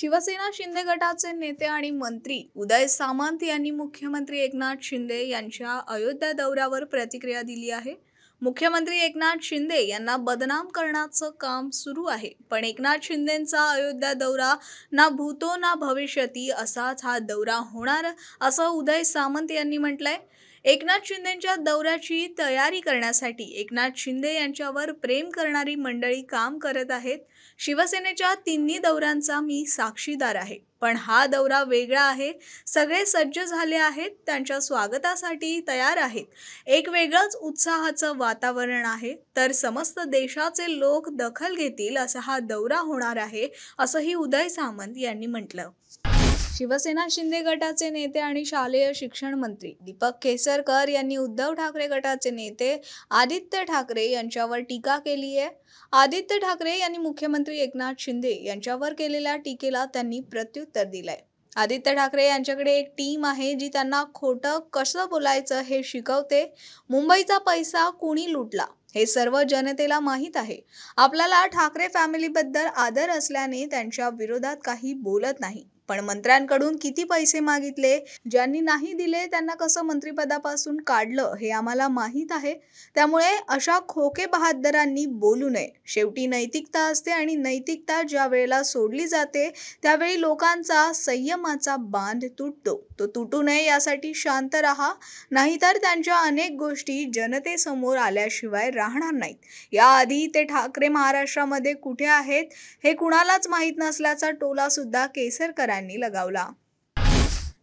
शिवसेना शिंदे गटाचे नेते आणि मंत्री उदय सामंत यांनी मुख्यमंत्री एकनाथ शिंदे यांच्या अयोध्या दौऱ्यावर प्रतिक्रिया दिली आहे मुख्यमंत्री एकनाथ शिंदे यांना बदनाम करण्याचं काम सुरू आहे पण एकनाथ शिंदेंचा अयोध्या दौरा ना भूतो ना भविष्यती असाच हा दौरा होणार असं उदय सामंत यांनी म्हटलंय एकनाथ शिंदेच्या दौऱ्याची तयारी करण्यासाठी एकनाथ शिंदे यांच्यावर प्रेम करणारी मंडळी काम करत आहेत शिवसेनेच्या तिन्ही दौऱ्यांचा मी साक्षीदार आहे पण हा दौरा वेगळा आहे सगळे सज्ज झाले आहेत त्यांच्या स्वागतासाठी तयार आहेत एक वेगळंच उत्साहाचं वातावरण आहे तर समस्त देशाचे लोक दखल घेतील असा हा दौरा होणार आहे असंही उदय सामंत यांनी म्हटलं शिवसेना शिंदे गटाचे नेते आणि शालेय शिक्षण मंत्री दीपक केसरकर यांनी उद्धव ठाकरे गटाचे नेते आदित्य ठाकरे यांच्यावर टीका केली आहे आदित्य ठाकरे यांनी मुख्यमंत्री एकनाथ शिंदे यांच्यावर केलेल्या टीकेला त्यांनी प्रत्युत्तर दिलंय आदित्य ठाकरे यांच्याकडे एक टीम आहे जी त्यांना खोटं कसं बोलायचं हे शिकवते मुंबईचा पैसा कुणी लुटला हे सर्व जनतेला माहीत आहे आपल्याला ठाकरे फॅमिलीबद्दल आदर असल्याने त्यांच्या विरोधात काही बोलत नाही पण मंत्र्यांकडून किती पैसे मागितले ज्यांनी नाही दिले त्यांना कसं मंत्रिपदापासून काढलं हे आम्हाला माहीत आहे त्यामुळे अशा खोके बहादरांनी बोलू नये शेवटी नैतिकता असते आणि नैतिकता ज्या वेळेला सोडली जाते त्यावेळी लोकांचा संयमाचा बांध तुटतो तो तुटू नये यासाठी शांत राहा नाहीतर त्यांच्या अनेक गोष्टी जनतेसमोर आल्याशिवाय राहणार नाहीत याआधी ते ठाकरे महाराष्ट्रामध्ये कुठे आहेत हे कुणालाच माहीत नसल्याचा टोला सुद्धा केसरकरांनी यांनी लगावला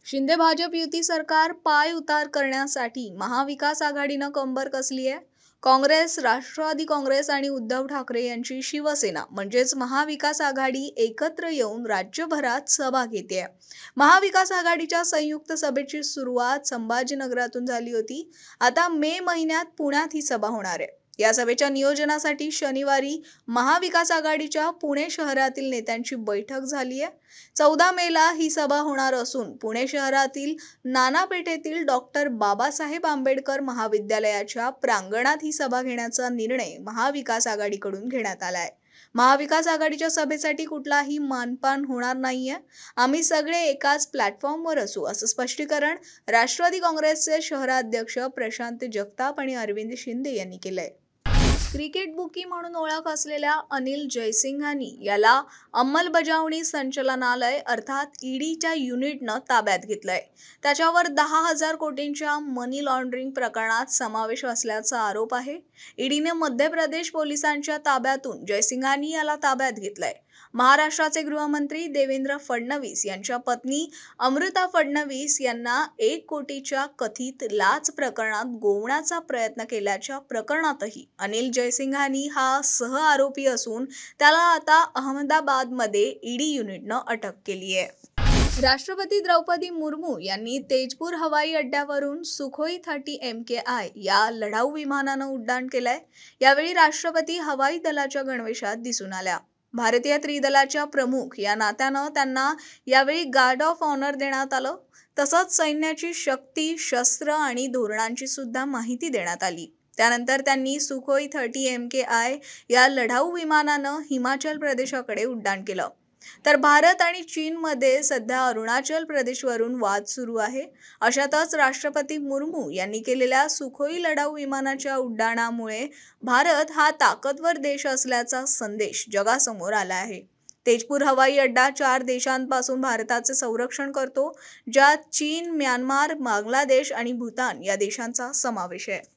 शिंदे भाजप युती सरकार पाय उतार करण्यासाठी महाविकास आघाडीनं कंबर कसली आहे काँग्रेस राष्ट्रवादी काँग्रेस आणि उद्धव ठाकरे यांची शिवसेना म्हणजेच महाविकास आघाडी एकत्र येऊन राज्यभरात सभा घेते महाविकास आघाडीच्या संयुक्त सभेची सुरुवात संभाजीनगरातून झाली होती आता मे महिन्यात पुण्यात ही सभा होणार आहे या सभेच्या नियोजनासाठी शनिवारी महाविकास आघाडीच्या पुणे शहरातील नेत्यांची बैठक झाली आहे चौदा मेला ही सभा होणार असून पुणे शहरातील नानापेठेतील डॉक्टर बाबासाहेब आंबेडकर महाविद्यालयाच्या प्रांगणात ही सभा घेण्याचा निर्णय महाविकास आघाडीकडून घेण्यात आला महाविकास आघाडीच्या सभेसाठी कुठलाही मानपान होणार नाहीये आम्ही सगळे एकाच प्लॅटफॉर्मवर असू असं स्पष्टीकरण राष्ट्रवादी काँग्रेसचे शहराध्यक्ष प्रशांत जगताप आणि अरविंद शिंदे यांनी केलंय क्रिकेट बुकी म्हणून ओळख असलेल्या अनिल जयसिंघानी याला अंमलबजावणी संचलनालय अर्थात ईडीच्या युनिटनं ताब्यात घेतलंय त्याच्यावर दहा हजार कोटींच्या मनी लॉन्ड्रिंग प्रकरणात समावेश असल्याचा आरोप आहे ईडीने मध्य प्रदेश पोलिसांच्या ताब्यातून जयसिंघानी याला ताब्यात घेतलंय महाराष्ट्राचे गृहमंत्री देवेंद्र फडणवीस यांच्या पत्नी अमृता फडणवीस यांना एक कोटीच्या कथित लाच प्रकरणात गोवण्याचा प्रयत्न केल्याच्या प्रकरणातही अनिल जयसिंघानी हा सह आरोपी असून त्याला आता अहमदाबादमध्ये ईडी युनिटनं अटक केली आहे राष्ट्रपती द्रौपदी मुर्मू यांनी तेजपूर हवाई अड्ड्यावरून Sukhoi thirty M K I या लढाऊ विमानानं उड्डाण केलंय यावेळी राष्ट्रपती हवाई दलाच्या गणवेशात दिसून आल्या भारतीय त्रिदलाच्या प्रमुख या नात्यानं त्यांना यावेळी गार्ड ऑफ ऑनर देण्यात आलं तसंच सैन्याची शक्ती शस्त्र आणि धोरणांची सुद्धा माहिती देण्यात आली त्यानंतर त्यांनी Sukhoi thirty M K I या लढाऊ विमानानं हिमाचल प्रदेशाकडे उड्डाण केलं तर भारत आणि चीनमध्ये सध्या अरुणाचल प्रदेशवरून वाद सुरू आहे अशातच राष्ट्रपती मुर्मू यांनी केलेल्या सुखोई लढाऊ विमानाच्या उड्डाणामुळे भारत हा ताकदवर देश असल्याचा संदेश जगासमोर आला आहे तेजपूर हवाई अड्डा चार देशांपासून भारताचे संरक्षण करतो ज्यात चीन म्यानमार बांगलादेश आणि भूतान या देशांचा समावेश आहे